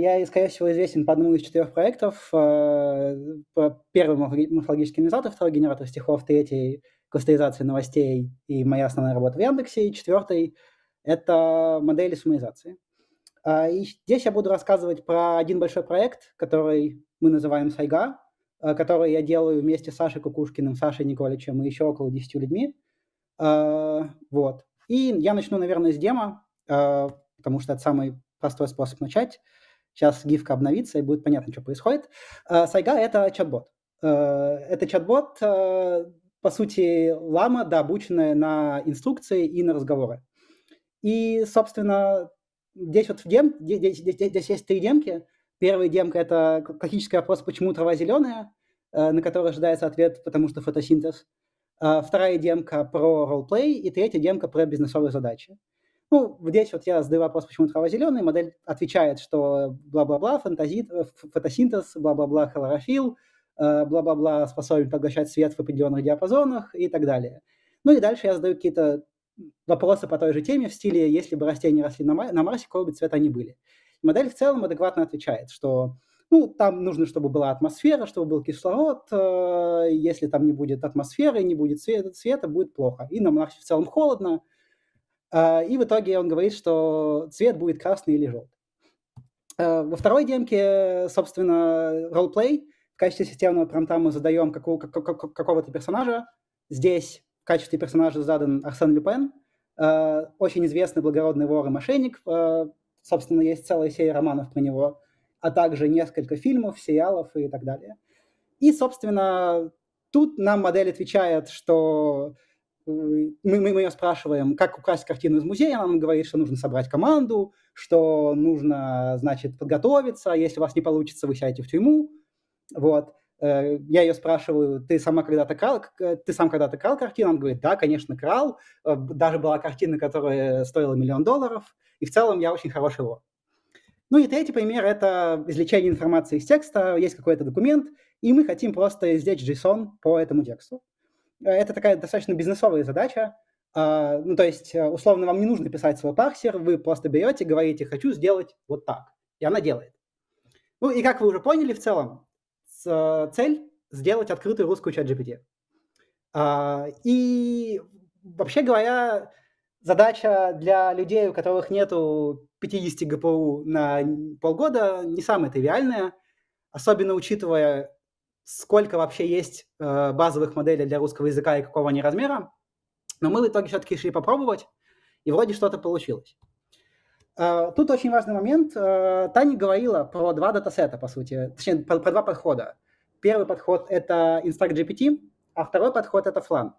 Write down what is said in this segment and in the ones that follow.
я, скорее всего, известен по одному из четырех проектов. Э, Первый морфологический анализатор, второй генератор стихов, третий кластеризация новостей и моя основная работа в Яндексе, и четвертый — это модели суммаризации. А, и здесь я буду рассказывать про один большой проект, который мы называем «Сайга», э, который я делаю вместе с Сашей Кукушкиным, Сашей Николичем и еще около 10 людьми. Э, вот. И я начну, наверное, с демо, потому что это самый простой способ начать. Сейчас гифка обновится, и будет понятно, что происходит. Э, Сайга — это чат-бот. Э, это чат-бот, э, по сути, лама, да, обученная на инструкции и на разговоры. И, собственно, здесь вот в дем, здесь, здесь, здесь есть три демки. Первая демка – это классический вопрос, почему трава зеленая, на который ожидается ответ, потому что фотосинтез. Вторая демка про ролплей и третья демка про бизнесовые задачи. Ну, здесь вот я задаю вопрос, почему трава зеленая, модель отвечает, что бла-бла-бла, фантазит, э, фотосинтез, бла-бла-бла, хлорофилл, э, бла-бла-бла способен поглощать свет в определенных диапазонах и так далее. Ну и дальше я задаю какие-то вопросы по той же теме в стиле, если бы растения росли на, Марсе, какого бы цвета они были. Модель в целом адекватно отвечает, что ну, там нужно, чтобы была атмосфера, чтобы был кислород. Э, если там не будет атмосферы, не будет света, света будет плохо. И на Марсе в целом холодно, Э, и в итоге он говорит, что цвет будет красный или желтый. Э, во второй демке, собственно, ролплей. В качестве системного промта мы задаем какого- какого-то персонажа. Здесь в качестве персонажа задан Арсен Люпен, э, очень известный благородный вор и мошенник. Собственно, есть целая серия романов про него, а также несколько фильмов, сериалов и так далее. И, собственно, тут нам модель отвечает, что мы, мы, мы ее спрашиваем, как украсть картину из музея, она нам говорит, что нужно собрать команду, что нужно, значит, подготовиться, а если у вас не получится, вы сядете в тюрьму, вот. Э, я ее спрашиваю, ты сама когда-то крал, ты сам когда-то крал картину? Он говорит, да, конечно, крал. Э, даже была картина, которая стоила миллион долларов. И в целом я очень хороший вор. Ну и третий пример – это извлечение информации из текста. Есть какой-то документ, и мы хотим просто извлечь JSON по этому тексту. Э, это такая достаточно бизнесовая задача. А, ну, то есть, э, условно, вам не нужно писать свой парсер, вы просто берете, говорите, хочу сделать вот так, и она делает. Ну, и как вы уже поняли, в целом, э, цель – сделать открытую русскую чат GPT. А, и, вообще говоря, задача для людей, у которых нету 50 ГПУ на полгода, не самая тривиальная, особенно учитывая сколько вообще есть э, базовых моделей для русского языка и какого они размера. Но мы в итоге все-таки решили попробовать, и вроде что-то получилось. Э, тут очень важный момент. Э, Таня говорила про два датасета, по сути, точнее, про, про два подхода. Первый подход – это Instruct GPT, а второй подход – это Flan.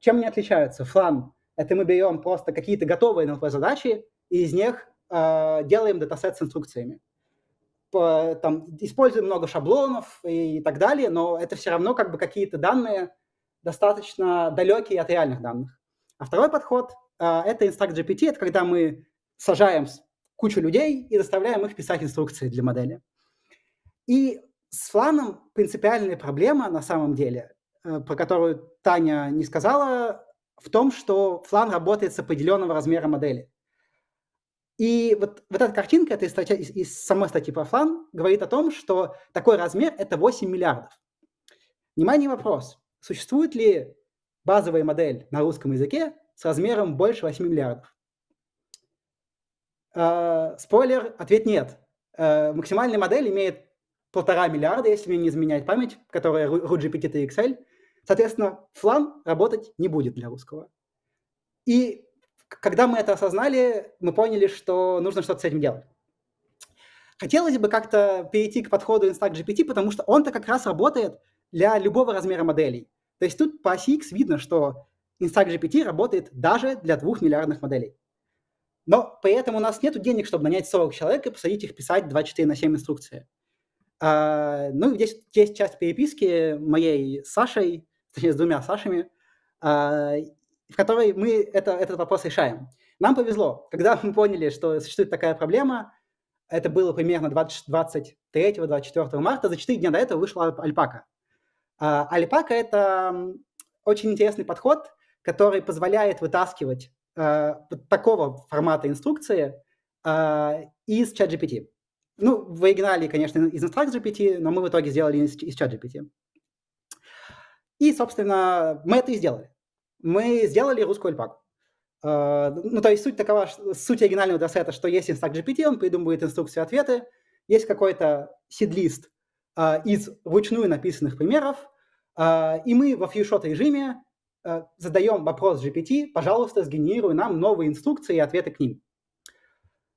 Чем они отличаются? Flan – это мы берем просто какие-то готовые NLP задачи и из них э, делаем датасет с инструкциями. Типа, там, используем много шаблонов и так далее, но это все равно как бы какие-то данные достаточно далекие от реальных данных. А второй подход э, – это Instruct GPT, это когда мы сажаем кучу людей и заставляем их писать инструкции для модели. И с фланом принципиальная проблема на самом деле, э, про которую Таня не сказала, в том, что флан работает с определенного размера модели. И вот, вот эта картинка, эта статья из, из самой статьи про флан, говорит о том, что такой размер – это 8 миллиардов. Внимание, вопрос. Существует ли базовая модель на русском языке с размером больше 8 миллиардов? Э, спойлер, ответ нет. Э, максимальная модель имеет полтора миллиарда, если мне не изменять память, которая RuGPT и Excel. Соответственно, флан работать не будет для русского. И когда мы это осознали, мы поняли, что нужно что-то с этим делать. Хотелось бы как-то перейти к подходу Instag GPT, потому что он-то как раз работает для любого размера моделей. То есть тут по оси X видно, что Instag GPT работает даже для двух миллиардных моделей. Но при этом у нас нет денег, чтобы нанять 40 человек и посадить их писать 24 на 7 инструкции. А, ну, здесь есть часть переписки моей с Сашей, точнее, с двумя Сашами. А, в которой мы это, этот вопрос решаем. Нам повезло, когда мы поняли, что существует такая проблема, это было примерно 23-24 марта, за 4 дня до этого вышла Альпака. А, альпака – это очень интересный подход, который позволяет вытаскивать э, такого формата инструкции а, из ChatGPT. Ну, в оригинале, конечно, из InstructGPT, но мы в итоге сделали из ChatGPT. И, собственно, мы это и сделали мы сделали русскую альпаку. Э, ну, то есть суть такова, суть оригинального досета, что есть инстаг GPT, он придумывает инструкции ответы, есть какой-то сидлист э, из вручную написанных примеров, э, и мы во фьюшот режиме задаем вопрос GPT, пожалуйста, сгенеруй нам новые инструкции и ответы к ним.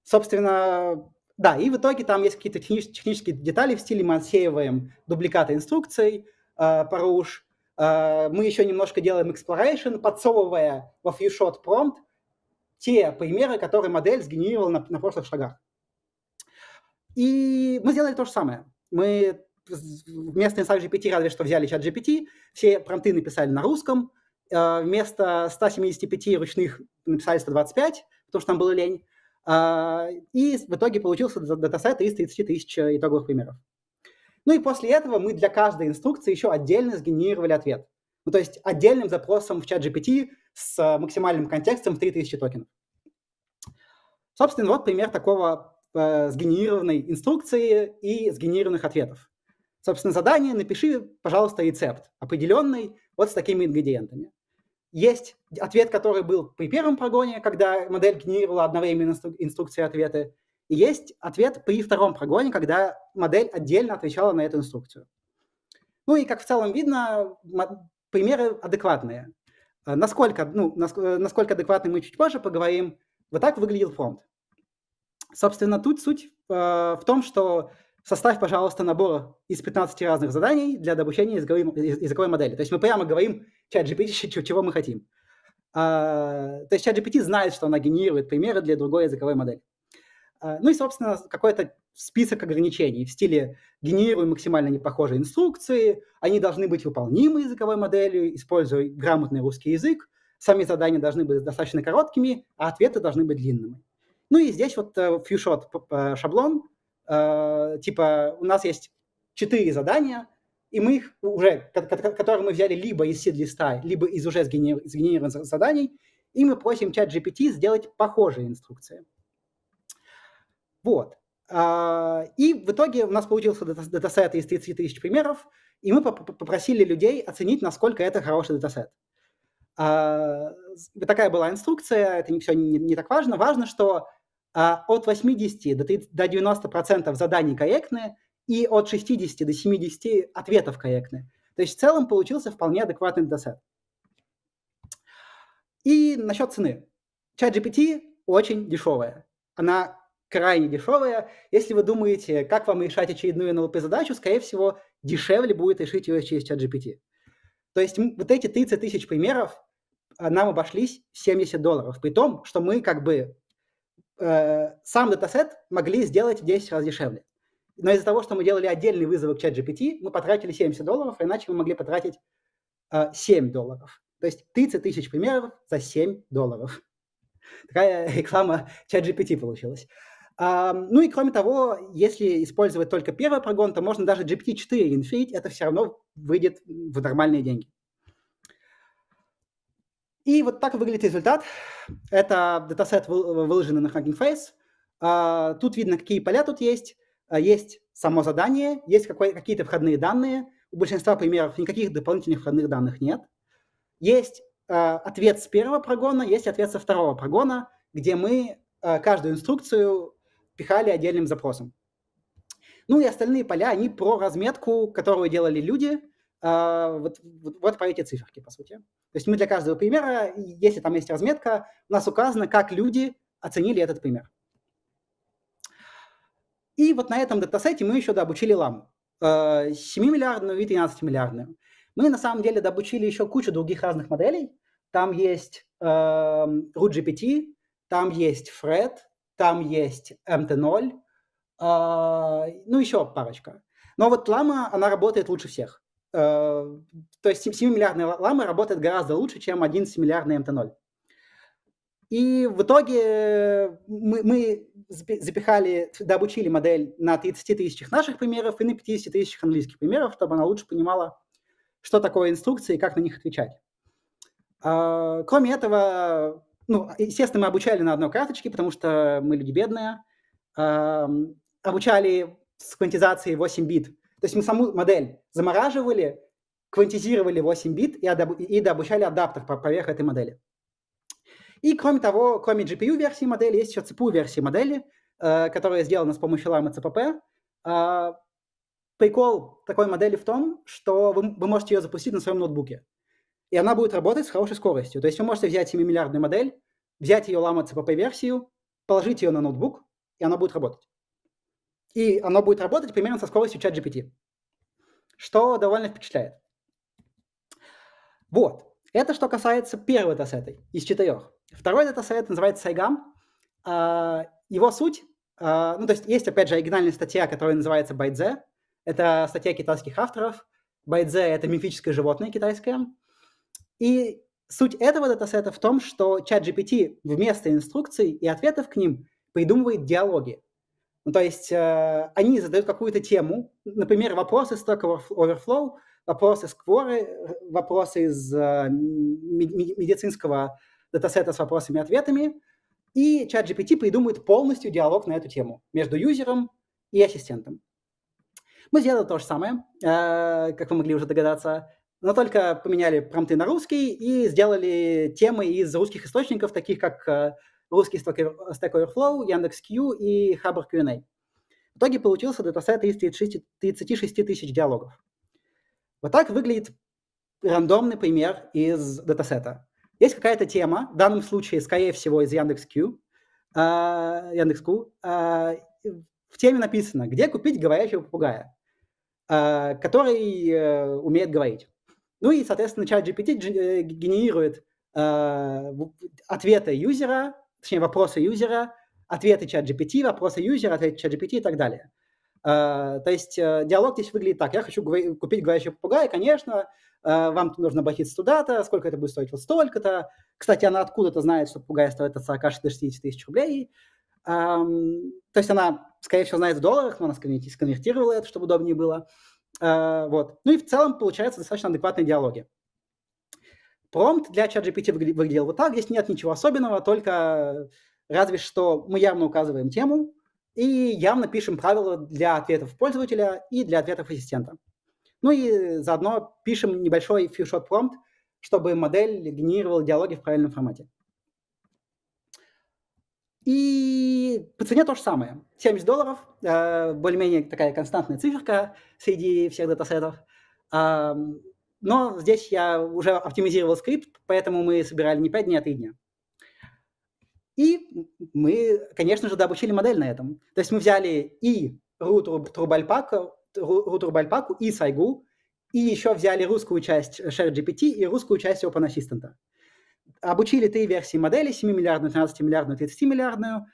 Собственно, да, и в итоге там есть какие-то технические детали в стиле мы отсеиваем дубликаты инструкций, э, паруш, Э, мы еще немножко делаем exploration, подсовывая во few-shot prompt те примеры, которые модель сгенерировала на, на прошлых шагах. И мы сделали то же самое. Мы вместо Insight GPT разве что взяли чат GPT, все промты написали на русском, э, вместо 175 ручных написали 125, потому что там было лень. Э, и в итоге получился датасет из 30 тысяч итоговых примеров. Ну и после этого мы для каждой инструкции еще отдельно сгенерировали ответ. Ну, то есть отдельным запросом в чат GPT с э, максимальным контекстом в 3000 токенов. Собственно, вот пример такого э, сгенерированной инструкции и сгенерированных ответов. Собственно, задание напиши, пожалуйста, рецепт определенный вот с такими ингредиентами. Есть ответ, который был при первом прогоне, когда модель генерировала одновременно инструкции и ответы есть ответ при втором прогоне, когда модель отдельно отвечала на эту инструкцию. Ну и, как в целом видно, примеры адекватные. Э, насколько, ну, э, насколько адекватны мы чуть позже поговорим. Вот так выглядел фронт. Собственно, тут суть э, в том, что составь, пожалуйста, набор из 15 разных заданий для обучения языковой, языковой модели. То есть мы прямо говорим чат GPT, чего мы хотим. А, то есть чат GPT знает, что она генерирует примеры для другой языковой модели. Э, ну и, собственно, какой-то список ограничений в стиле «генерируй максимально непохожие инструкции», «они должны быть выполнимы языковой моделью», «используй грамотный русский язык», «сами задания должны быть достаточно короткими», а ответы должны быть длинными. Ну и здесь вот э, фьюшот э, шаблон, типа у нас есть четыре задания, и мы их уже, которые мы взяли либо из сид-листа, либо из уже сгенерированных заданий, и мы просим чат GPT сделать похожие инструкции. Вот. А, и в итоге у нас получился датасет из 30 тысяч примеров, и мы попросили людей оценить, насколько это хороший датасет. А, такая была инструкция, это все не так важно. Важно, что а, от 80 до 90 процентов заданий корректны, и от 60 до 70 ответов корректны. То есть в целом получился вполне адекватный датасет. И насчет цены. чат GPT очень дешевая. Она крайне дешевая. Если вы думаете, как вам решать очередную NLP-задачу, скорее всего, дешевле будет решить ее через чат GPT. То есть вот эти 30 тысяч примеров а, нам обошлись 70 долларов, при том, что мы как бы э, сам датасет могли сделать в 10 раз дешевле. Но из-за того, что мы делали отдельный вызов к чат GPT, мы потратили 70 долларов, иначе мы могли потратить э, 7 долларов. То есть 30 тысяч примеров за 7 долларов. Такая реклама чат GPT получилась. Ну и кроме того, если использовать только первый прогон, то можно даже GPT-4 инферить, это все равно выйдет в нормальные деньги. И вот так выглядит результат. Это датасет, выложенный на Hugging Face. А, тут видно, какие поля тут есть. А, есть само задание, есть какие-то входные данные. У большинства примеров никаких дополнительных входных данных нет. Есть а, ответ с первого прогона, есть ответ со второго прогона, где мы каждую инструкцию пихали отдельным запросом. Ну и остальные поля, они про разметку, которую делали люди, а, вот, вот, вот про эти циферки, по сути. То есть мы для каждого примера, если там есть разметка, у нас указано, как люди оценили этот пример. И вот на этом датасете мы еще дообучили ламу. 7-миллиардную а, и 13-миллиардную. Мы на самом деле дообучили еще кучу других разных моделей. Там есть э, эм, RootGPT, там есть Fred, там есть MT0, эм а, ну, еще парочка. Но вот лама, она работает лучше всех. Э, то есть 7-миллиардная лама работает гораздо лучше, чем 11-миллиардная mt 0 И в итоге мы, мы запихали, дообучили модель на 30 тысячах наших примеров и на 50 тысячах английских примеров, чтобы она лучше понимала, что такое инструкции и как на них отвечать. А, кроме этого, ну, естественно, мы обучали на одной карточке, потому что мы люди бедные. Обучали с квантизацией 8 бит. То есть мы саму модель замораживали, квантизировали 8 бит и, адаб- и дообучали адаптер поверх этой модели. И кроме того, кроме GPU-версии модели, есть еще CPU-версии модели, э, которая сделана с помощью Lama CPP. Э, прикол такой модели в том, что вы, вы можете ее запустить на своем ноутбуке и она будет работать с хорошей скоростью. То есть вы можете взять 7-миллиардную модель, взять ее лама CPP-версию, положить ее на ноутбук, и она будет работать. И она будет работать примерно со скоростью чат GPT, что довольно впечатляет. Вот. Это что касается первого датасета из четырех. Второй датасет называется Сайгам. А, его суть, а, ну то есть есть опять же оригинальная статья, которая называется Байдзе. Это статья китайских авторов. Байдзе – это мифическое животное китайское. И суть этого датасета в том, что чат GPT вместо инструкций и ответов к ним придумывает диалоги. Ну, то есть э, они задают какую-то тему, например, вопросы из Stack Overflow, вопросы из Quora, э, вопросы из э, медицинского датасета с вопросами и ответами, и чат GPT придумывает полностью диалог на эту тему между юзером и ассистентом. Мы сделали то же самое, э, как вы могли уже догадаться, но только поменяли промты на русский и сделали темы из русских источников, таких как э, русский Stack Overflow, Яндекс.Кью и Хабр Q&A. В итоге получился датасет из 36, тысяч диалогов. Вот так выглядит рандомный пример из датасета. Есть какая-то тема, в данном случае, скорее всего, из Яндекс.Кью, uh, э, э, в теме написано, где купить говорящего попугая, который умеет говорить. Ну и, соответственно, чат GPT э, генерирует э, ответы юзера, точнее, вопросы юзера, ответы чат GPT, вопросы юзера, ответы чат GPT и так далее. Э, то есть э, диалог здесь выглядит так. Я хочу купить говорящий попугая, конечно, э, вам нужно обратиться туда-то, сколько это будет стоить вот столько-то. Кстати, она откуда-то знает, что попугай стоит от 40 60 тысяч рублей. Эм, то есть она, скорее всего, знает в долларах, но она сконвертировала это, чтобы удобнее было. А, вот. Ну и в целом получается достаточно адекватные диалоги. Промпт для ChatGPT выглядел вот так. Здесь нет ничего особенного, только разве что мы явно указываем тему и явно пишем правила для ответов пользователя и для ответов ассистента. Ну и заодно пишем небольшой фишот промпт, чтобы модель генерировала диалоги в правильном формате. И по цене то же самое. 70 долларов, э, более-менее такая константная циферка среди всех датасетов. Но здесь я уже оптимизировал скрипт, поэтому мы собирали не 5 дней, а 3 дня. И мы, конечно же, дообучили модель на этом. То есть мы взяли и root турбальпаку, и сайгу, и еще взяли русскую часть ShareGPT и русскую часть OpenAssistant обучили три версии модели, 7-миллиардную, 13-миллиардную, 30-миллиардную,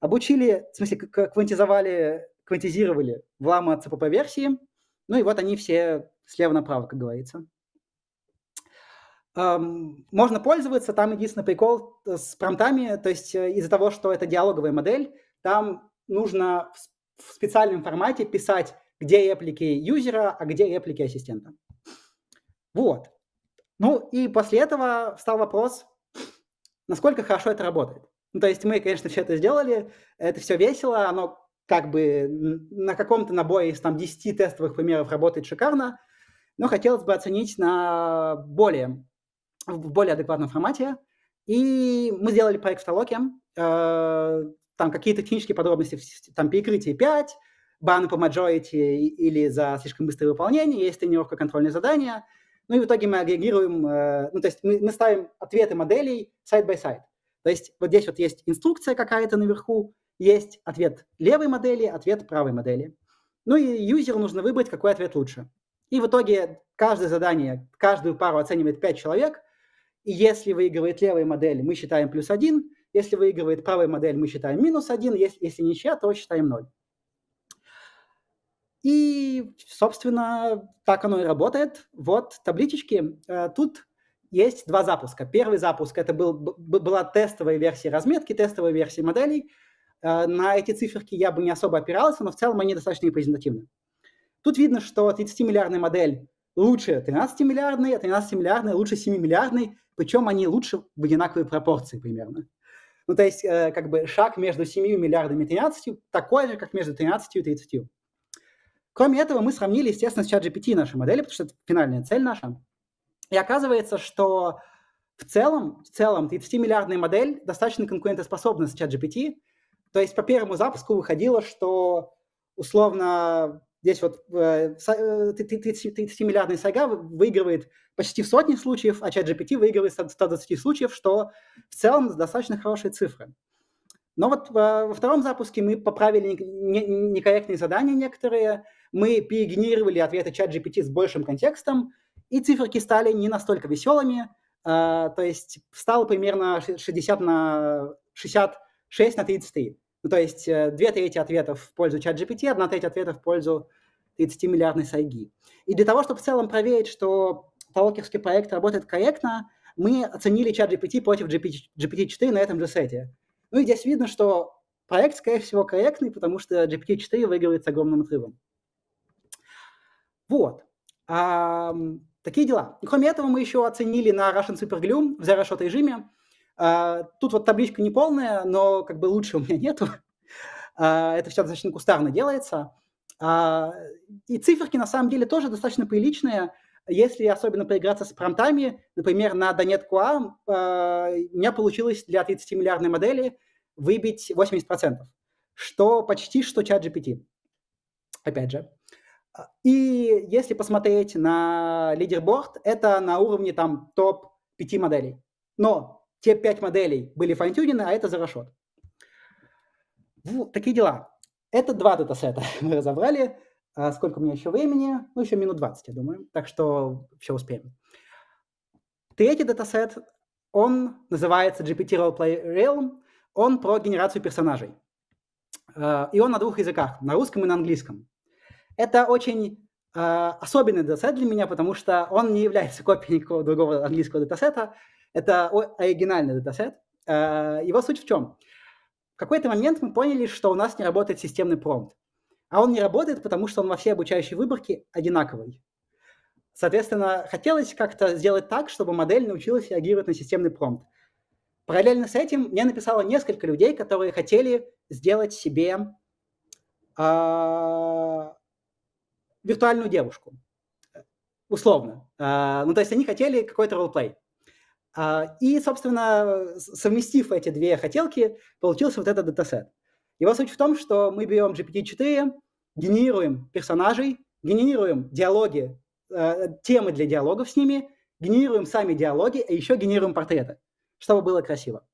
обучили, в смысле, квантизовали, квантизировали в лама ЦПП версии, ну и вот они все слева направо, как говорится. Эм, можно пользоваться, там единственный прикол э, с промтами, то есть э, из-за того, что это диалоговая модель, там нужно в специальном формате писать, где реплики юзера, а где реплики ассистента. Вот. Ну и после этого встал вопрос, насколько хорошо это работает. Ну, то есть мы, конечно, все это сделали, это все весело, оно как бы на каком-то наборе из там 10 тестовых примеров работает шикарно, но хотелось бы оценить на более, в более адекватном формате. И мы сделали проект в Толоке, э, там какие-то технические подробности, там перекрытие 5, баны по majority или за слишком быстрое выполнение, есть тренировка контрольные задания – ну и в итоге мы агрегируем, э, ну то есть мы, мы ставим ответы моделей side-by-side. Side. То есть вот здесь вот есть инструкция какая-то наверху, есть ответ левой модели, ответ правой модели. Ну и юзеру нужно выбрать, какой ответ лучше. И в итоге каждое задание, каждую пару оценивает 5 человек. И если выигрывает левая модель, мы считаем плюс 1. Если выигрывает правая модель, мы считаем минус 1. Если, если ничья, то считаем 0. И, собственно, так оно и работает. Вот табличечки. Э, тут есть два запуска. Первый запуск – это был, была тестовая версия разметки, тестовая версия моделей. Э, на эти циферки я бы не особо опирался, но в целом они достаточно репрезентативны. Тут видно, что 30-миллиардная модель лучше 13-миллиардной, а 13-миллиардная лучше 7-миллиардной, причем они лучше в одинаковой пропорции примерно. Ну, то есть, э, как бы шаг между 7 миллиардами и 13 такой же, как между 13 и 30. Кроме этого, мы сравнили, естественно, с ChatGPT нашей модели, потому что это финальная цель наша. И оказывается, что в целом, в целом 30-миллиардная модель достаточно конкурентоспособна с ChatGPT. То есть по первому запуску выходило, что условно здесь вот 30 э, э, миллиардная сайга выигрывает почти в сотни случаев, а ChatGPT выигрывает в 120 случаев, что в целом достаточно хорошие цифры. Но вот э, во втором запуске мы поправили некорректные задания некоторые, мы переигнорировали ответы чат GPT с большим контекстом, и циферки стали не настолько веселыми, э, то есть стало примерно 60 на 66 на 33. Ну, то есть э, две трети ответов в пользу чат GPT, одна треть ответов в пользу 30-миллиардной сайги. И для того, чтобы в целом проверить, что талокерский проект работает корректно, мы оценили чат GPT против GPT-4 на этом же сете. Ну и здесь видно, что проект, скорее всего, корректный, потому что GPT-4 выигрывает с огромным отрывом. Вот. А, такие дела. кроме этого, мы еще оценили на Russian Super Glue в Zero Shot режиме. А, тут вот табличка не полная, но как бы лучше у меня нету. А, это все достаточно кустарно делается. А, и циферки на самом деле тоже достаточно приличные. Если особенно поиграться с промтами, например, на Donet QA, э, а, у меня получилось для 30-миллиардной модели выбить 80%, что почти что чат GPT. Опять же. И если посмотреть на лидерборд, это на уровне там топ 5 моделей. Но те 5 моделей были фантюнены, а это за расчет. такие дела. Это два датасета мы разобрали. А сколько у меня еще времени? Ну, еще минут 20, я думаю. Так что все успеем. Третий датасет, он называется GPT Roleplay Realm. Он про генерацию персонажей. Э, и он на двух языках, на русском и на английском. Это очень э, особенный датасет для меня, потому что он не является копией никакого другого английского датасета. Это оригинальный датасет. Э, его суть в чем? В какой-то момент мы поняли, что у нас не работает системный промпт. А он не работает, потому что он во всей обучающей выборке одинаковый. Соответственно, хотелось как-то сделать так, чтобы модель научилась реагировать на системный промпт. Параллельно с этим мне написало несколько людей, которые хотели сделать себе а, виртуальную девушку, условно. А, ну, то есть они хотели какой-то ролплей. А, и, собственно, совместив эти две хотелки, получился вот этот датасет. Его суть в том, что мы берем GPT-4, генерируем персонажей, генерируем диалоги, а, темы для диалогов с ними, генерируем сами диалоги, а еще генерируем портреты, чтобы было красиво.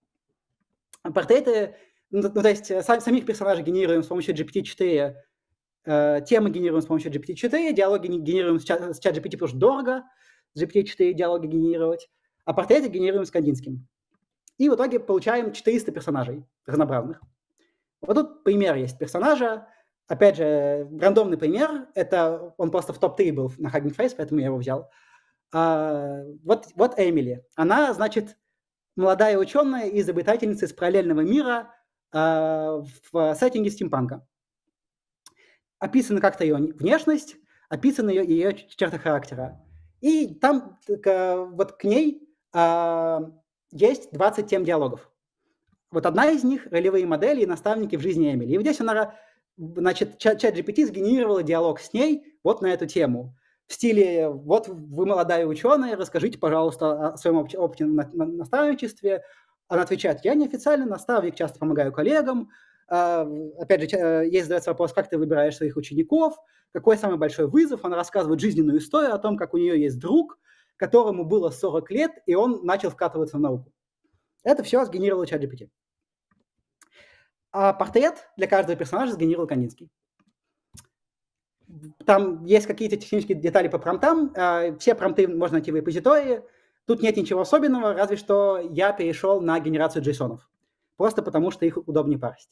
Портреты, ну, то есть самих персонажей генерируем с помощью GPT-4 Э, темы генерируем с помощью GPT-4, диалоги генерируем с GPT, потому что дорого с GPT-4 диалоги генерировать, а портреты генерируем с Кандинским. И в итоге получаем 400 персонажей разнообразных. Вот тут пример есть персонажа. Опять же, рандомный пример. Это он просто в топ-3 был на Hugging Face, поэтому я его взял. А, вот, вот Эмили. Она, значит, молодая ученая и изобретательница из параллельного мира а, в сеттинге стимпанка описана как-то ее внешность, описана ее, ее черты характера. И там так, вот к ней а, есть 20 тем диалогов. Вот одна из них – ролевые модели и наставники в жизни Эмили. И вот здесь она, значит, чат GPT сгенерировала диалог с ней вот на эту тему. В стиле «Вот вы молодая ученая, расскажите, пожалуйста, о своем опыте на наставничестве». Она отвечает «Я неофициально наставник, часто помогаю коллегам, а, опять же, э, есть задается вопрос, как ты выбираешь своих учеников, какой самый большой вызов. Она рассказывает жизненную историю о том, как у нее есть друг, которому было 40 лет, и он начал вкатываться в науку. Это все сгенерировал ChatGPT. А портрет для каждого персонажа сгенерировал Канинский. Там есть какие-то технические детали по промтам. А, все промты можно найти в репозитории. Тут нет ничего особенного, разве что я перешел на генерацию джейсонов. Просто потому, что их удобнее парсить.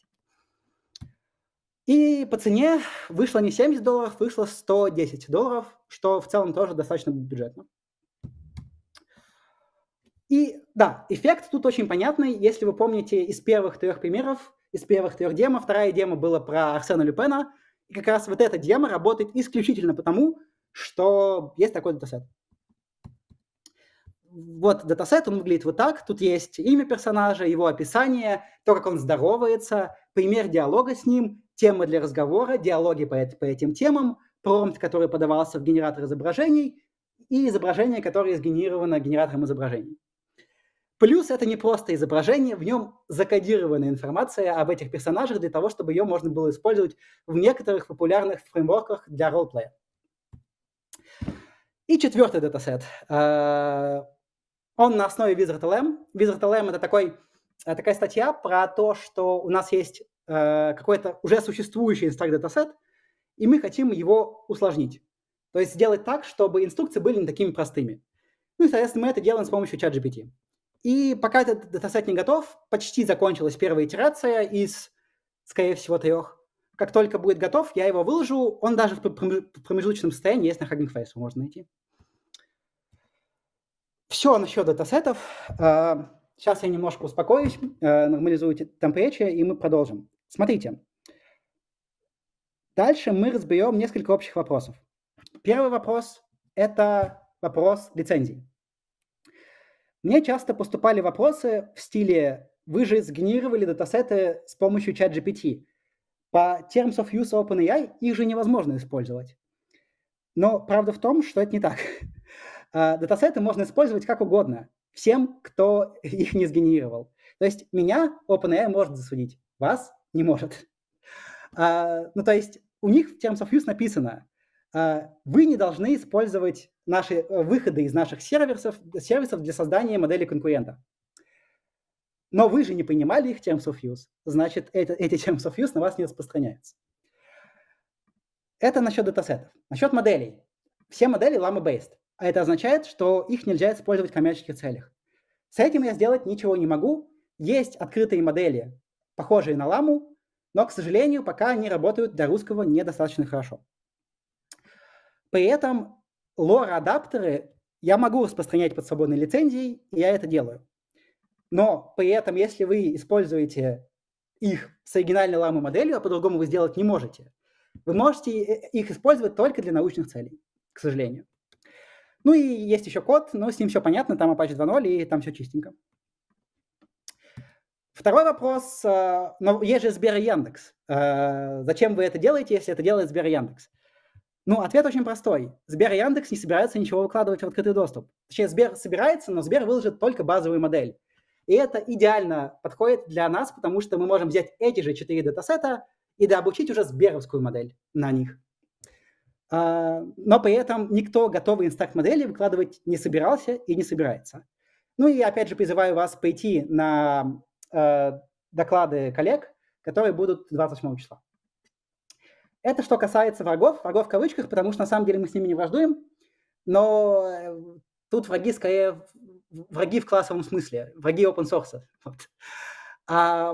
И по цене вышло не 70 долларов, вышло 110 долларов, что в целом тоже достаточно бюджетно. И да, эффект тут очень понятный. Если вы помните из первых трех примеров, из первых трех демо, вторая демо была про Арсена Люпена, и как раз вот эта демо работает исключительно потому, что есть такой датасет. Вот датасет, он выглядит вот так. Тут есть имя персонажа, его описание, то, как он здоровается, пример диалога с ним, темы для разговора, диалоги по, по этим темам, промпт, который подавался в генератор изображений, и изображение, которое сгенерировано генератором изображений. Плюс это не просто изображение, в нем закодирована информация об этих персонажах для того, чтобы ее можно было использовать в некоторых популярных фреймворках для ролплея. И четвертый датасет. Э, он на основе WizardLM. WizardLM — это такой, э, такая статья про то, что у нас есть Э, какой-то уже существующий Instagram датасет, и мы хотим его усложнить. То есть сделать так, чтобы инструкции были не такими простыми. Ну и, соответственно, мы это делаем с помощью ChatGPT. И пока этот датасет не готов, почти закончилась первая итерация из, скорее всего, трех. Как только будет готов, я его выложу. Он даже в промежуточном состоянии есть на Hugging Face, можно найти. Все насчет датасетов. Сейчас э, я немножко успокоюсь, э, нормализую темп речи, и мы продолжим. Смотрите, дальше мы разберем несколько общих вопросов. Первый вопрос – это вопрос лицензий. Мне часто поступали вопросы в стиле «Вы же сгенерировали датасеты с помощью ChatGPT. По Terms of Use OpenAI их же невозможно использовать». Но правда в том, что это не так. А, датасеты можно использовать как угодно, всем, кто их не сгенерировал. То есть меня OpenAI может засудить, вас не может. А, ну, то есть у них в Terms of Use написано, а, вы не должны использовать наши э, выходы из наших сервисов, сервисов для создания модели конкурента. Но вы же не понимали их Terms of Use. Значит, это, эти Terms of Use на вас не распространяются. Это насчет датасетов. Насчет моделей. Все модели лама-based. А это означает, что их нельзя использовать в коммерческих целях. С этим я сделать ничего не могу. Есть открытые модели похожие на ламу, но, к сожалению, пока они работают для русского недостаточно хорошо. При этом лор-адаптеры я могу распространять под свободной лицензией, и я это делаю. Но при этом, если вы используете их с оригинальной ламы моделью, а по-другому вы сделать не можете, вы можете э, их использовать только для научных целей, к сожалению. Ну и есть еще код, но с ним все понятно, там Apache 2.0 и там все чистенько. Второй вопрос. Э, но есть же Сбер и Яндекс. Э, зачем вы это делаете, если это делает Сбер и Яндекс? Ну, ответ очень простой. Сбер и Яндекс не собираются ничего выкладывать в открытый доступ. Точнее, Сбер собирается, но Сбер выложит только базовую модель. И это идеально подходит для нас, потому что мы можем взять эти же четыре датасета и дообучить уже сберовскую модель на них. Э, но при этом никто готовый инстакт модели выкладывать не собирался и не собирается. Ну и опять же призываю вас пойти на Э, доклады коллег, которые будут 28 числа. Это что касается врагов, врагов в кавычках, потому что на самом деле мы с ними не враждуем, но э, тут враги скорее враги в классовом смысле, враги open source. Вот. А,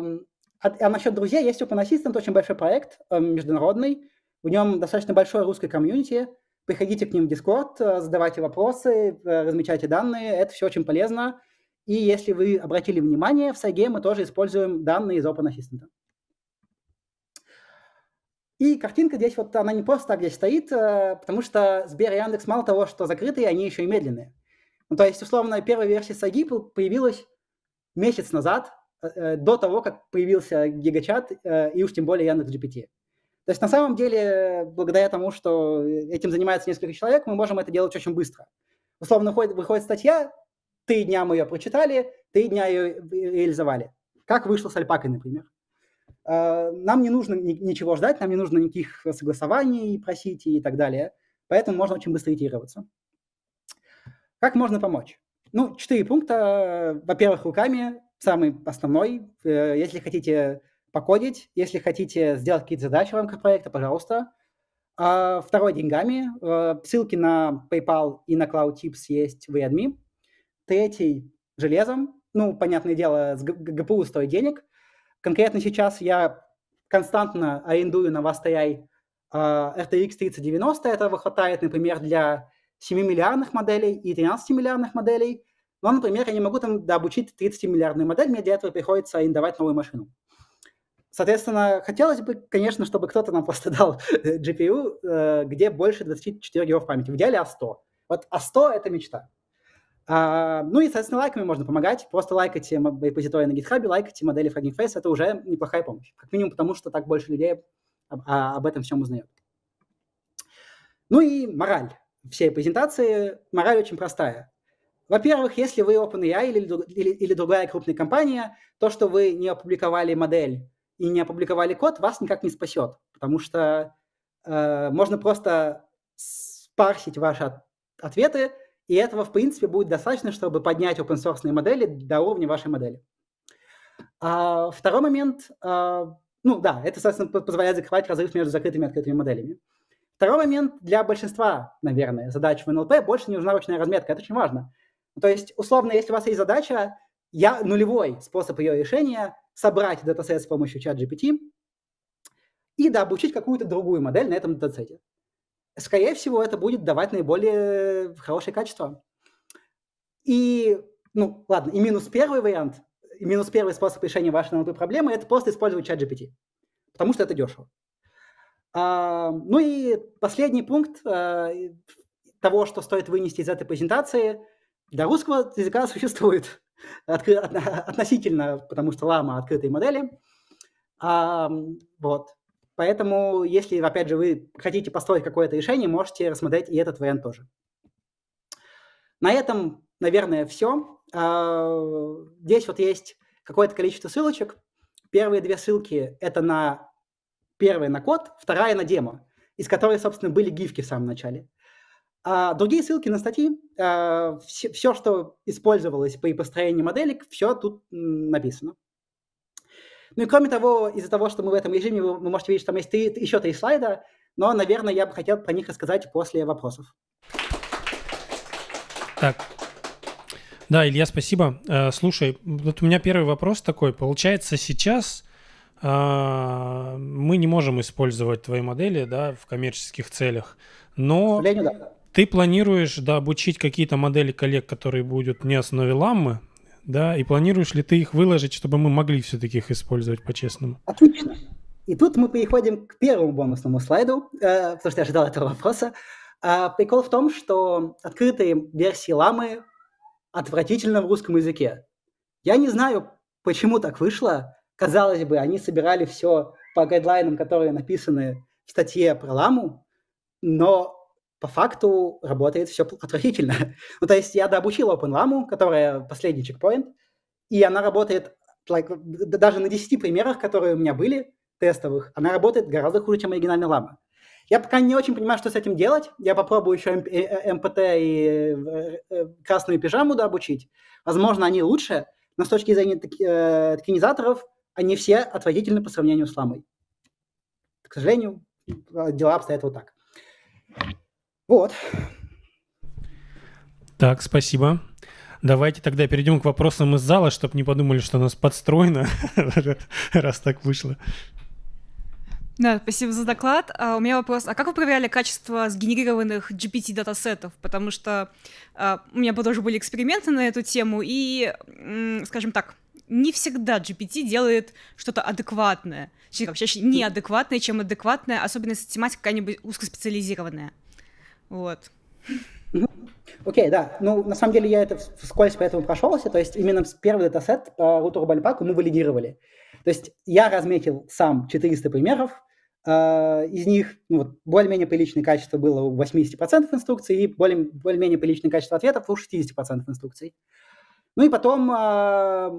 а, а насчет друзей, есть Open Assistant, очень большой проект, э, международный, в нем достаточно большое русское комьюнити, приходите к ним в Discord, задавайте вопросы, размечайте данные, это все очень полезно. И если вы обратили внимание, в Саге мы тоже используем данные из Open Assistant. И картинка здесь вот, она не просто так здесь стоит, э, потому что Сбер и Яндекс мало того, что закрытые, они еще и медленные. Ну, то есть, условно, первая версия Саги появилась месяц назад, э, э, до того, как появился гигачат и уж тем более Яндекс GPT. То есть на самом деле, благодаря тому, что этим занимается несколько человек, мы можем это делать очень быстро. Условно, выходит, выходит статья, Три дня мы ее прочитали, три дня ее реализовали. Как вышло с Альпакой, например. Э, нам не нужно ничего ждать, нам не нужно никаких согласований просить и так далее. Поэтому можно очень быстро итерироваться. Как можно помочь? Ну, четыре пункта. Во-первых, руками, самый основной. Э, если хотите покодить, если хотите сделать какие-то задачи в рамках проекта, пожалуйста. А второй – деньгами. Э, ссылки на PayPal и на CloudTips есть в AdMe третий железом, ну, понятное дело, с ГПУ стоит денег. Конкретно сейчас я константно арендую на VastAI а, RTX 3090, этого хватает, например, для 7-миллиардных моделей и 13-миллиардных моделей. Но, например, я не могу там дообучить 30-миллиардную модель, мне для этого приходится арендовать новую машину. Соответственно, хотелось бы, конечно, чтобы кто-то нам просто дал GPU, э, где больше 24 гигов памяти. В идеале А100. Вот А100 — это мечта. А, ну и, соответственно, лайками можно помогать. Просто лайкайте репозитории на GitHub, лайкайте модели Fragging Face. Это уже неплохая помощь. Как минимум потому, что так больше людей об, а, об этом всем узнает. Ну и мораль всей презентации. Мораль очень простая. Во-первых, если вы OpenAI или, или, или другая крупная компания, то, что вы не опубликовали модель и не опубликовали код, вас никак не спасет, потому что э, можно просто спарсить ваши ответы, и этого, в принципе, будет достаточно, чтобы поднять open source модели до уровня вашей модели. А, второй момент, а, ну да, это, соответственно, позволяет закрывать разрыв между закрытыми и открытыми моделями. Второй момент для большинства, наверное, задач в NLP больше не нужна ручная разметка, это очень важно. Ну, то есть, условно, если у вас есть задача, я нулевой способ ее решения – собрать датасет с помощью чат GPT и дообучить какую-то другую модель на этом датасете скорее всего, это будет давать наиболее хорошее качество. И, ну, ладно, и минус первый вариант, и минус первый способ решения вашей NLP проблемы – это просто использовать чат GPT, потому что это дешево. А, ну и последний пункт а, того, что стоит вынести из этой презентации – для русского языка существует откры... относительно, потому что лама открытой модели. А, вот. Поэтому, если, опять же, вы хотите построить какое-то решение, можете рассмотреть и этот вариант тоже. На этом, наверное, все. А, здесь вот есть какое-то количество ссылочек. Первые две ссылки – это на первый на код, вторая на демо, из которой, собственно, были гифки в самом начале. А другие ссылки на статьи, все, а, все, что использовалось при построении моделек, все тут написано. Ну и кроме того, из-за того, что мы в этом режиме, вы, можете видеть, что там есть три, еще три слайда, но, наверное, я бы хотел про них рассказать после вопросов. Так. Да, Илья, спасибо. Э, слушай, вот у меня первый вопрос такой. Получается, сейчас э, мы не можем использовать твои модели да, в коммерческих целях, но да. ты планируешь да, обучить какие-то модели коллег, которые будут не основе ламмы, да, и планируешь ли ты их выложить, чтобы мы могли все-таки их использовать по-честному? Отлично. И тут мы переходим к первому бонусному слайду, э, потому что я ожидал этого вопроса. А прикол в том, что открытые версии ламы отвратительно в русском языке. Я не знаю, почему так вышло. Казалось бы, они собирали все по гайдлайнам, которые написаны в статье про ламу, но по факту работает все отвратительно. ну, то есть я дообучил OpenLAMU, которая последний чекпоинт, и она работает like, даже на 10 примерах, которые у меня были, тестовых, она работает гораздо хуже, чем оригинальная лама. Я пока не очень понимаю, что с этим делать. Я попробую еще МПТ э, э, и э, красную пижаму дообучить. Возможно, они лучше, но с точки зрения токенизаторов они все отвратительны по сравнению с ламой. К сожалению, дела обстоят вот так. Вот. Так, спасибо. Давайте тогда перейдем к вопросам из зала, чтобы не подумали, что нас подстроено, раз так вышло. Да, спасибо за доклад. А у меня вопрос, а как вы проверяли качество сгенерированных GPT-датасетов? Потому что а, у меня тоже были эксперименты на эту тему, и, скажем так, не всегда GPT делает что-то адекватное, чаще неадекватное, чем адекватное, особенно если тематика какая-нибудь узкоспециализированная. Вот. Окей, okay, да. Ну, на самом деле я это вскользь поэтому прошелся. То есть именно первый датасет по э, рутеру Бальпаку мы валидировали. То есть я разметил сам 400 примеров. Э, из них ну, вот, более-менее приличное качество было у 80% инструкций и более, более-менее приличное качество ответов у 60% инструкций. Ну и потом э,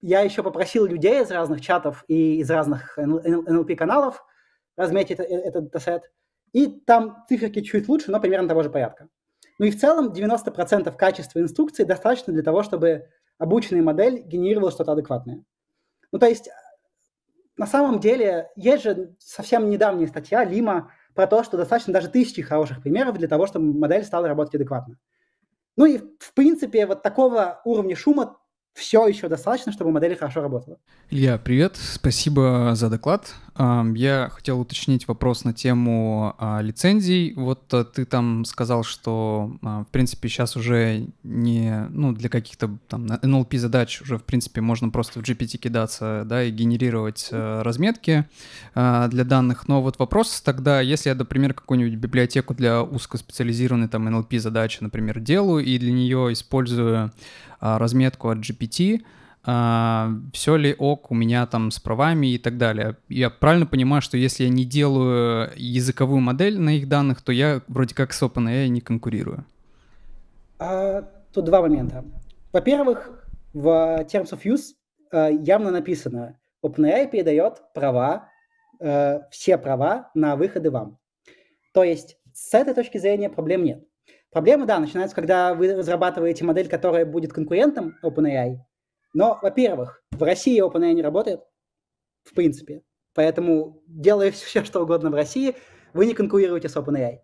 я еще попросил людей из разных чатов и из разных NLP-каналов разметить этот датасет. И там циферки чуть лучше, но примерно того же порядка. Ну и в целом 90% качества инструкции достаточно для того, чтобы обученная модель генерировала что-то адекватное. Ну то есть э, на самом деле есть же совсем недавняя статья Лима про то, что достаточно даже тысячи хороших примеров для того, чтобы модель стала работать адекватно. Ну и в принципе вот такого уровня шума все еще достаточно, чтобы модель хорошо работала. Илья, привет, спасибо за доклад. Я хотел уточнить вопрос на тему а, лицензий. Вот э, ты там сказал, что, а, в принципе, сейчас уже не, ну, для каких-то там NLP задач уже, в принципе, можно просто в GPT кидаться, да, и генерировать э, разметки а, для данных. Но вот вопрос тогда, если я, например, какую-нибудь библиотеку для узкоспециализированной там NLP задачи, например, делаю, и для нее использую разметку от GPT, а, все ли ок у меня там с правами и так далее. Я правильно понимаю, что если я не делаю языковую модель на их данных, то я вроде как с OpenAI не конкурирую? А, тут два момента. Во-первых, в Terms of Use а, явно написано, OpenAI передает права, а, все права на выходы вам. То есть с этой точки зрения проблем нет. Проблемы, да, начинаются, когда вы разрабатываете модель, которая будет конкурентом OpenAI, но, во-первых, в России OpenAI не работает, в принципе. Поэтому, делая все, что угодно в России, вы не конкурируете с OpenAI.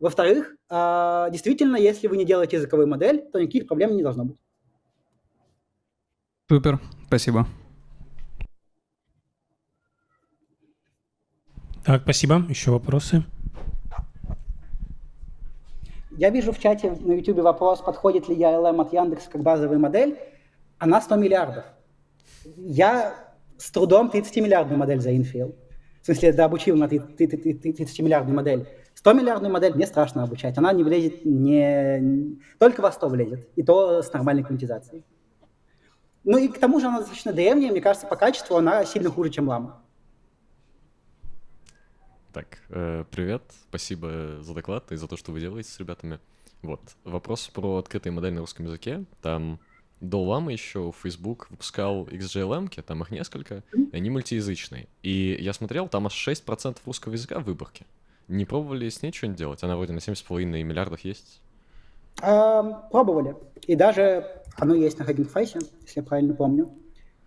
Во-вторых, а, действительно, если вы не делаете языковую модель, то никаких проблем не должно быть. Супер, спасибо. Так, спасибо. Еще вопросы? Я вижу в чате на YouTube вопрос, подходит ли я e от Яндекса как базовая модель она 100 миллиардов. Я с трудом 30-миллиардную модель заинфил. В смысле, дообучил на 30-миллиардную модель. 100-миллиардную модель мне страшно обучать. Она не влезет, не... только во 100 влезет. И то с нормальной квантизацией. Ну и к тому же она достаточно древняя. Мне кажется, по качеству она сильно хуже, чем лама. Так, э, привет. Спасибо за доклад и за то, что вы делаете с ребятами. Вот. Вопрос про открытые модели на русском языке. Там до ламы еще Facebook выпускал XJLM, там их несколько, и они мультиязычные. И я смотрел, там аж 6% русского языка в выборке. Не пробовали с ней что-нибудь делать? Она вроде на 7,5 миллиардов есть. А, пробовали. И даже оно есть на Хагенфайсе, если я правильно помню.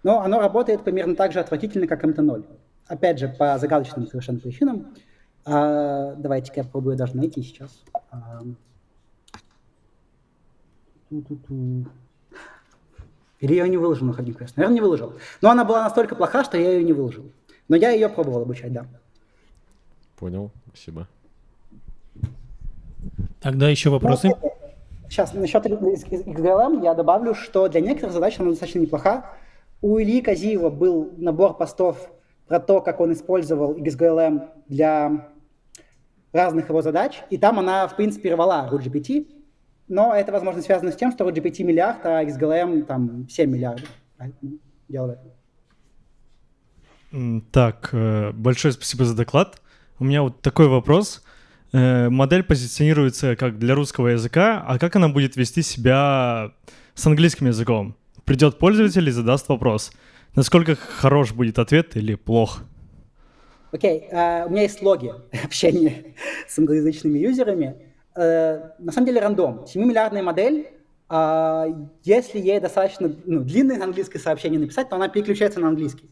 Но оно работает примерно так же отвратительно, как МТ-0. Опять же, по загадочным совершенно причинам. А, давайте-ка я попробую даже найти сейчас. А, или я ее не выложил на Hugging Quest? Наверное, не выложил. Но она была настолько плоха, что я ее не выложил. Но я ее пробовал обучать, да. Понял, спасибо. Тогда еще вопросы? Сейчас, насчет XGLM я добавлю, что для некоторых задач она достаточно неплоха. У Ильи Казиева был набор постов про то, как он использовал XGLM для разных его задач, и там она, в принципе, рвала RootGPT, но это, возможно, связано с тем, что GPT миллиард, а XGLM там 7 миллиардов. делает. Так, э, большое спасибо за доклад. У меня вот такой вопрос. Э, модель позиционируется как для русского языка, а как она будет вести себя с английским языком? Придет пользователь и задаст вопрос. Насколько хорош будет ответ или плох? Окей, okay, э, uh, у меня есть логи общения с англоязычными юзерами. Э, на самом деле рандом. 7-миллиардная модель, а, если ей достаточно ну, длинное английское сообщение написать, то она переключается на английский.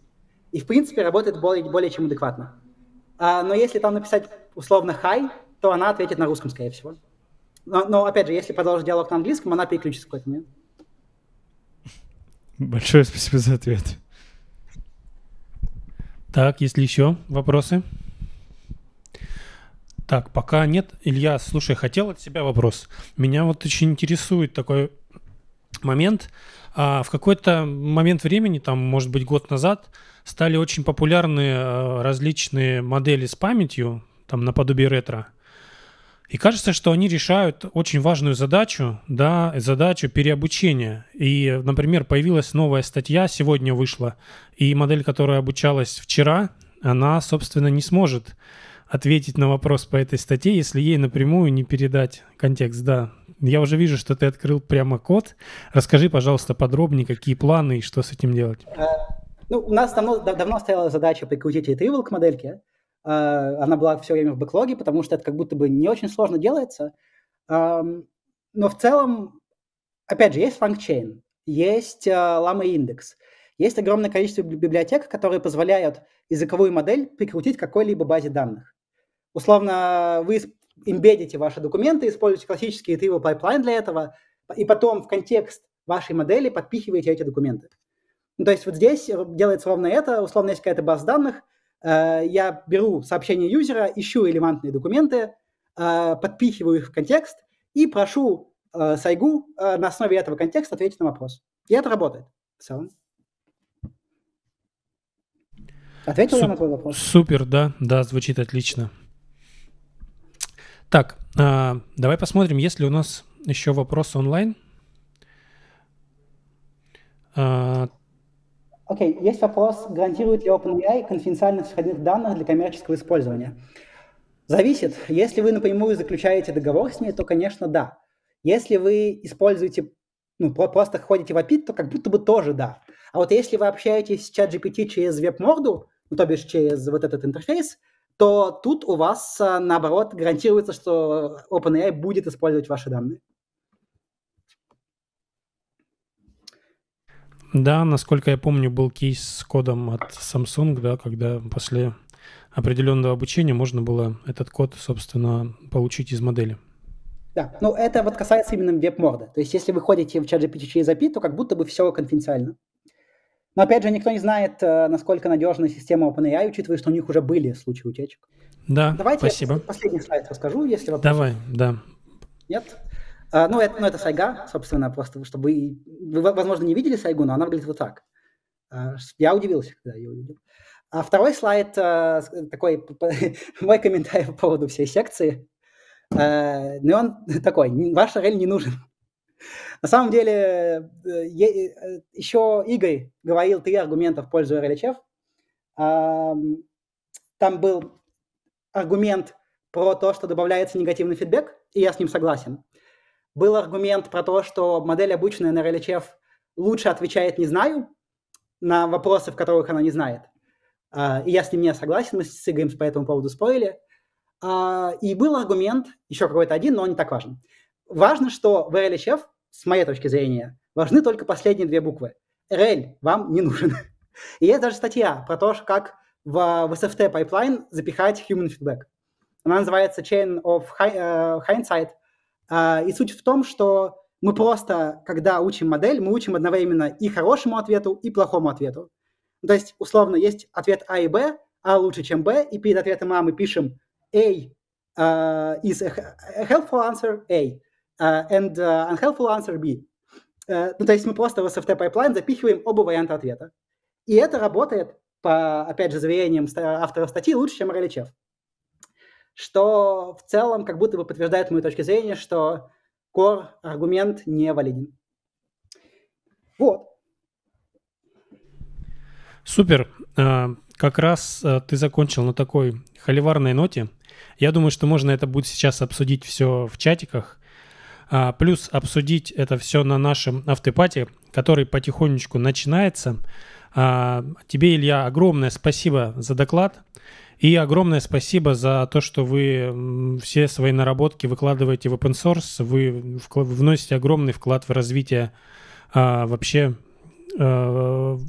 И, в принципе, работает более, более чем адекватно. А, но если там написать условно «хай», то она ответит на русском, скорее всего. Но, но опять же, если продолжить диалог на английском, она переключится в какой-то момент. Большое спасибо за ответ. Так, есть ли еще вопросы? Так, пока нет. Илья, слушай, хотел от тебя вопрос. Меня вот очень интересует такой момент. А в какой-то момент времени, там, может быть, год назад, стали очень популярны а, различные модели с памятью, там, наподобие ретро. И кажется, что они решают очень важную задачу, да, задачу переобучения. И, например, появилась новая статья, сегодня вышла, и модель, которая обучалась вчера, она, собственно, не сможет ответить на вопрос по этой статье, если ей напрямую не передать контекст, да. Я уже вижу, что ты открыл прямо код. Расскажи, пожалуйста, подробнее, какие планы и что с этим делать. Э, ну, у нас давно, давно стояла задача прикрутить ретривал к модельке. Э, она была все время в бэклоге, потому что это как будто бы не очень сложно делается. Но в целом, опять же, есть фанкчейн, есть лама э, индекс, есть огромное количество библиотек, которые позволяют языковую модель прикрутить к какой-либо базе данных условно, вы имбедите ваши документы, используете классический retrieval pipeline для этого, и потом в контекст вашей модели подпихиваете эти документы. Ну, то есть вот здесь э, делается ровно это, условно есть какая-то база данных, э, я беру сообщение юзера, ищу релевантные документы, э, подпихиваю их в контекст и прошу э, сайгу э, на основе этого контекста ответить на вопрос. И это работает в целом. Ответил Суп- я на твой вопрос? Супер, да, да, звучит отлично. Так, а, давай посмотрим, есть ли у нас еще вопросы онлайн. А, Окей, okay, есть вопрос, гарантирует ли OpenAI конфиденциальность входных данных для коммерческого использования? Зависит. Если вы напрямую заключаете договор с ней, то, конечно, да. Если вы используете, ну, просто ходите в API, то как будто бы тоже да. А вот если вы общаетесь с GPT через веб-морду, ну, то бишь через вот этот интерфейс, то тут у вас, э, наоборот, гарантируется, что OpenAI будет использовать ваши данные. Да, насколько я помню, был кейс с кодом от Samsung, да, когда после определенного обучения можно было этот код, собственно, получить из модели. Да, ну это вот касается именно веб-морда. То есть если вы ходите в ChatGPT через API, то как будто бы все конфиденциально. Но опять же, никто не знает, э, насколько надежна система OpenAI, учитывая, что у них уже были случаи утечек. Да, Давайте спасибо. я последний слайд расскажу, если вопрос. Давай, да. Нет? А, ну, это, ну, это сайга, собственно, просто чтобы вы, возможно, не видели сайгу, но она выглядит вот так. А, я удивился, когда ее увидел. А второй слайд, э, такой мой комментарий по поводу всей секции. Э, ну он такой, ваш рель не нужен. На самом деле, э, э, еще Игорь говорил три аргумента в пользу РЛЧФ. Там был аргумент про то, что добавляется негативный фидбэк, и я с ним согласен. Был аргумент про то, что модель обученная на RLHF лучше отвечает «не знаю» на вопросы, в которых она не знает. А, и я с ним не согласен, мы с Игорем по этому поводу спорили. А, и был аргумент, еще какой-то один, но он не так важен. Важно, что в RLHF с моей точки зрения, важны только последние две буквы. RL вам не нужен. И есть даже статья про то, как в, в SFT pipeline запихать human feedback. Она называется Chain of э, Hindsight. А, и суть в том, что мы просто, когда учим модель, мы учим одновременно и хорошему ответу, и плохому ответу. То есть, условно, есть ответ А и Б, А лучше, чем Б, и перед ответом А мы пишем A uh, is a helpful answer, A. Э, and э, unhelpful answer B. Э, ну, то есть мы просто в SFT pipeline запихиваем оба варианта ответа. И это работает, по, опять же, заверениям автора статьи, лучше, чем RLHF. Что в целом как будто бы подтверждает мою точку зрения, что core аргумент не валиден. Вот. Супер. Как раз ты закончил на такой холиварной ноте. Я думаю, что можно это будет сейчас обсудить все в чатиках. А, плюс обсудить это все на нашем автопате, который потихонечку начинается. А, тебе, Илья, огромное спасибо за доклад. И огромное спасибо за то, что вы все свои наработки выкладываете в open source, вы вносите огромный вклад в развитие а, вообще а,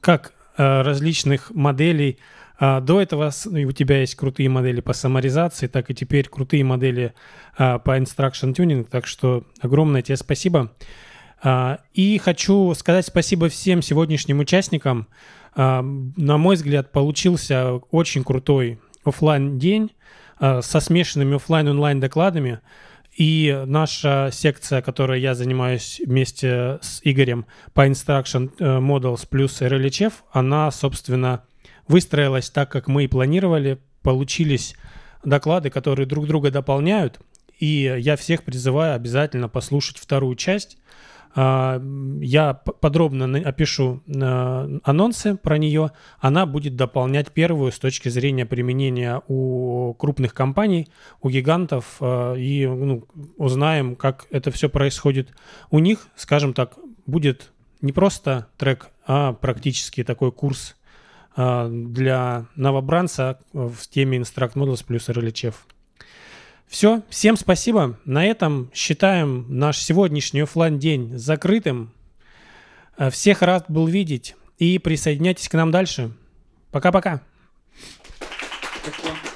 как а, различных моделей а, до этого у тебя есть крутые модели по саморизации, так и теперь крутые модели а, по instruction tuning. Так что огромное тебе спасибо. А, и хочу сказать спасибо всем сегодняшним участникам. А, на мой взгляд, получился очень крутой офлайн день а, со смешанными офлайн-онлайн докладами. И наша секция, которой я занимаюсь вместе с Игорем по Instruction э, Models плюс RLHF, она, собственно, выстроилась так, как мы и планировали. Получились доклады, которые друг друга дополняют. И я всех призываю обязательно послушать вторую часть. А, я подробно опишу а, анонсы про нее. Она будет дополнять первую с точки зрения применения у крупных компаний, у гигантов. А, и ну, узнаем, как это все происходит у них. Скажем так, будет не просто трек, а практически такой курс Э, для новобранца в теме Instruct Models плюс RLHF. Все, всем спасибо. На этом считаем наш сегодняшний офлайн день закрытым. Э, всех рад был видеть и присоединяйтесь к нам дальше. Пока-пока. Спасибо.